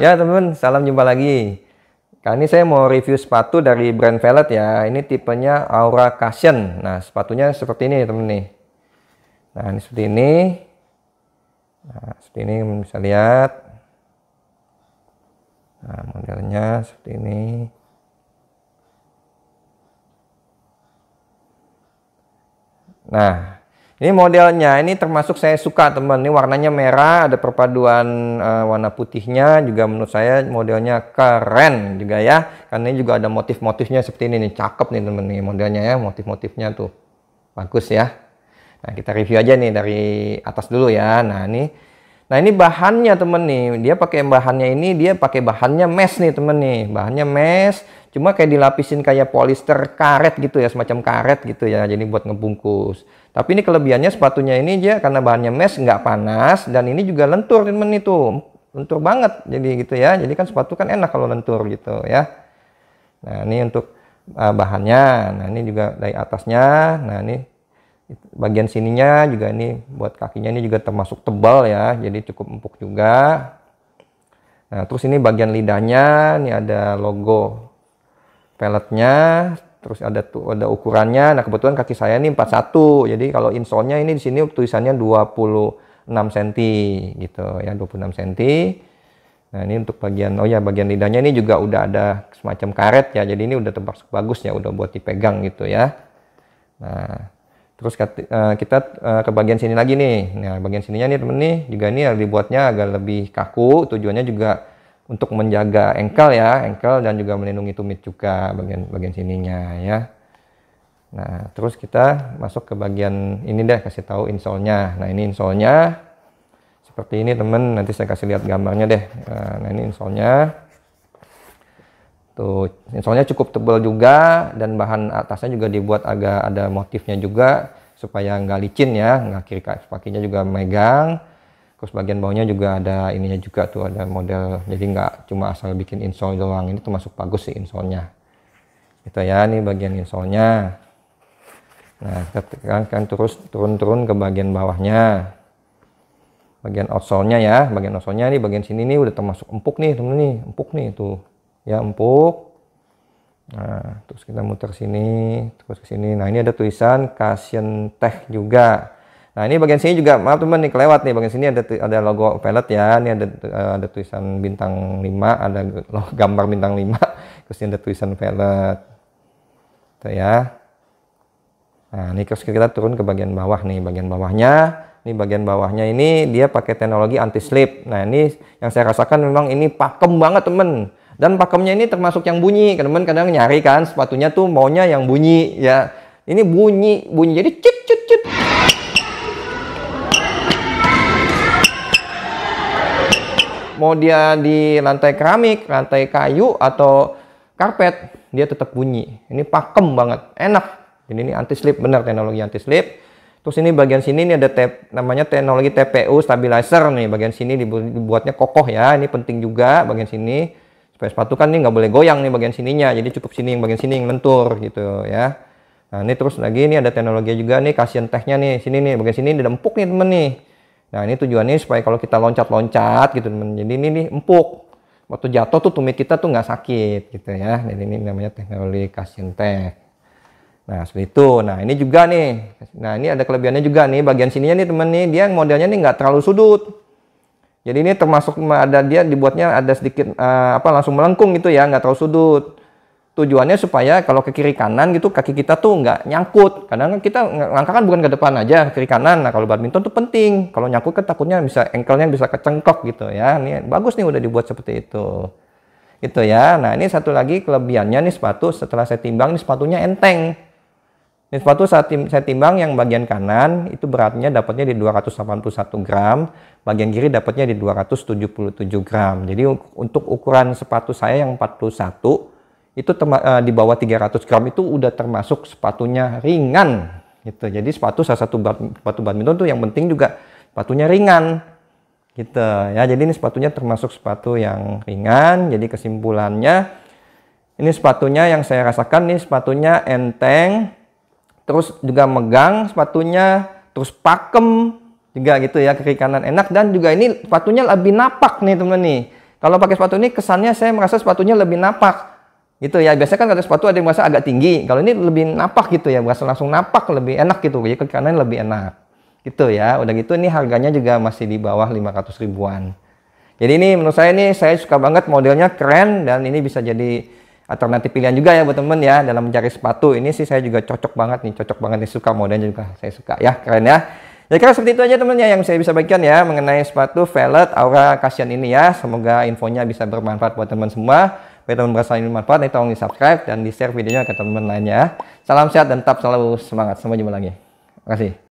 Ya teman-teman, salam jumpa lagi. Kali ini saya mau review sepatu dari brand Velvet ya. Ini tipenya Aura Cushion. Nah, sepatunya seperti ini teman nih. Nah, ini seperti ini. Nah, seperti ini teman bisa lihat. Nah, modelnya seperti ini. Nah, ini modelnya, ini termasuk saya suka teman. Ini warnanya merah, ada perpaduan uh, warna putihnya juga menurut saya modelnya keren juga ya. Karena ini juga ada motif-motifnya seperti ini nih, cakep nih teman nih modelnya ya, motif-motifnya tuh bagus ya. Nah kita review aja nih dari atas dulu ya. Nah ini, nah ini bahannya temen. nih, dia pakai bahannya ini dia pakai bahannya mesh nih temen. nih, bahannya mesh cuma kayak dilapisin kayak polister karet gitu ya semacam karet gitu ya jadi buat ngebungkus tapi ini kelebihannya sepatunya ini aja karena bahannya mesh nggak panas dan ini juga lentur temen itu lentur banget jadi gitu ya jadi kan sepatu kan enak kalau lentur gitu ya nah ini untuk uh, bahannya nah ini juga dari atasnya nah ini bagian sininya juga ini buat kakinya ini juga termasuk tebal ya jadi cukup empuk juga Nah, terus ini bagian lidahnya, ini ada logo peletnya terus ada tuh ada ukurannya nah kebetulan kaki saya ini 41 jadi kalau insolnya ini di sini tulisannya 26 cm gitu ya 26 cm nah ini untuk bagian oh ya bagian lidahnya ini juga udah ada semacam karet ya jadi ini udah tempat bagus ya udah buat dipegang gitu ya nah terus eh, kita eh, ke bagian sini lagi nih nah bagian sininya nih temen nih juga ini dibuatnya agak lebih kaku tujuannya juga untuk menjaga engkel ya, engkel dan juga melindungi tumit juga bagian bagian sininya ya. Nah, terus kita masuk ke bagian ini deh kasih tahu insolnya. Nah, ini insolnya seperti ini temen nanti saya kasih lihat gambarnya deh. Eh, nah, ini insolnya. Tuh, insolnya cukup tebal juga dan bahan atasnya juga dibuat agak ada motifnya juga supaya nggak licin ya, nggak kiri kakinya juga megang terus bagian bawahnya juga ada ininya juga tuh ada model jadi nggak cuma asal bikin insole doang ini termasuk bagus sih insolnya itu ya ini bagian insolnya nah kita kan, terus turun-turun ke bagian bawahnya bagian outsole-nya ya bagian outsole-nya nih bagian sini nih udah termasuk empuk nih temen nih empuk nih tuh ya empuk nah terus kita muter sini terus ke sini nah ini ada tulisan Cassian tech juga Nah ini bagian sini juga maaf teman nih kelewat nih bagian sini ada ada logo pelet ya, ini ada eh, ada tulisan bintang 5, ada logo, gambar bintang 5, terus ini ada tulisan pelet. itu ya. Nah ini terus kita turun ke bagian bawah nih, bagian bawahnya. Ini bagian bawahnya ini dia pakai teknologi anti slip. Nah ini yang saya rasakan memang ini pakem banget temen. Dan pakemnya ini termasuk yang bunyi, teman kadang nyari kan sepatunya tuh maunya yang bunyi ya. Ini bunyi, bunyi jadi cip mau dia di lantai keramik, lantai kayu atau karpet, dia tetap bunyi. Ini pakem banget, enak. Ini ini anti slip benar teknologi anti slip. Terus ini bagian sini ini ada tep, namanya teknologi TPU stabilizer nih. Bagian sini dibuatnya kokoh ya. Ini penting juga bagian sini supaya sepatu kan ini nggak boleh goyang nih bagian sininya. Jadi cukup sini yang bagian sini yang lentur gitu ya. Nah ini terus lagi ini ada teknologi juga nih kasihan tehnya nih. Sini nih bagian sini ada empuk nih temen nih. Nah ini tujuannya supaya kalau kita loncat-loncat gitu teman, jadi ini nih empuk. Waktu jatuh tuh tumit kita tuh nggak sakit gitu ya. Jadi ini namanya teknologi cushion teh. Nah seperti itu. Nah ini juga nih. Nah ini ada kelebihannya juga nih. Bagian sininya nih temen nih dia modelnya nih nggak terlalu sudut. Jadi ini termasuk ada dia dibuatnya ada sedikit uh, apa langsung melengkung gitu ya nggak terlalu sudut tujuannya supaya kalau ke kiri kanan gitu kaki kita tuh nggak nyangkut kadang kita langkah kan bukan ke depan aja kiri kanan nah kalau badminton tuh penting kalau nyangkut kan takutnya bisa engkelnya bisa kecengkok gitu ya ini bagus nih udah dibuat seperti itu itu ya nah ini satu lagi kelebihannya nih sepatu setelah saya timbang nih sepatunya enteng ini sepatu saat tim saya timbang yang bagian kanan itu beratnya dapatnya di 281 gram bagian kiri dapatnya di 277 gram jadi untuk ukuran sepatu saya yang 41 itu eh, di bawah 300 gram itu udah termasuk sepatunya ringan gitu. Jadi sepatu salah satu sepatu badminton tuh yang penting juga sepatunya ringan gitu ya. Jadi ini sepatunya termasuk sepatu yang ringan. Jadi kesimpulannya ini sepatunya yang saya rasakan nih sepatunya enteng terus juga megang sepatunya terus pakem juga gitu ya kiri kanan enak dan juga ini sepatunya lebih napak nih teman nih kalau pakai sepatu ini kesannya saya merasa sepatunya lebih napak gitu ya biasanya kan kalau sepatu ada yang merasa agak tinggi kalau ini lebih napak gitu ya merasa langsung napak lebih enak gitu ya ke kanan lebih enak gitu ya udah gitu ini harganya juga masih di bawah 500 ribuan jadi ini menurut saya ini saya suka banget modelnya keren dan ini bisa jadi alternatif pilihan juga ya buat temen ya dalam mencari sepatu ini sih saya juga cocok banget nih cocok banget nih suka modelnya juga saya suka ya keren ya jadi ya, kira seperti itu aja temen-temen ya yang saya bisa bagikan ya mengenai sepatu velvet Aura Kasian ini ya semoga infonya bisa bermanfaat buat teman semua bagi teman merasa ini bermanfaat, nih tolong di subscribe dan di share videonya ke teman lainnya. Ya. Salam sehat dan tetap selalu semangat. Sampai jumpa lagi. Terima kasih.